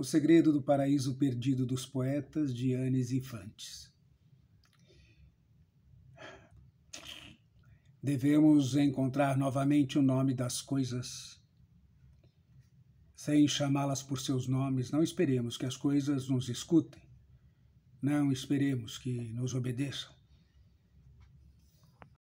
O Segredo do Paraíso Perdido dos Poetas, de Anes Infantes. Devemos encontrar novamente o nome das coisas. Sem chamá-las por seus nomes, não esperemos que as coisas nos escutem. Não esperemos que nos obedeçam.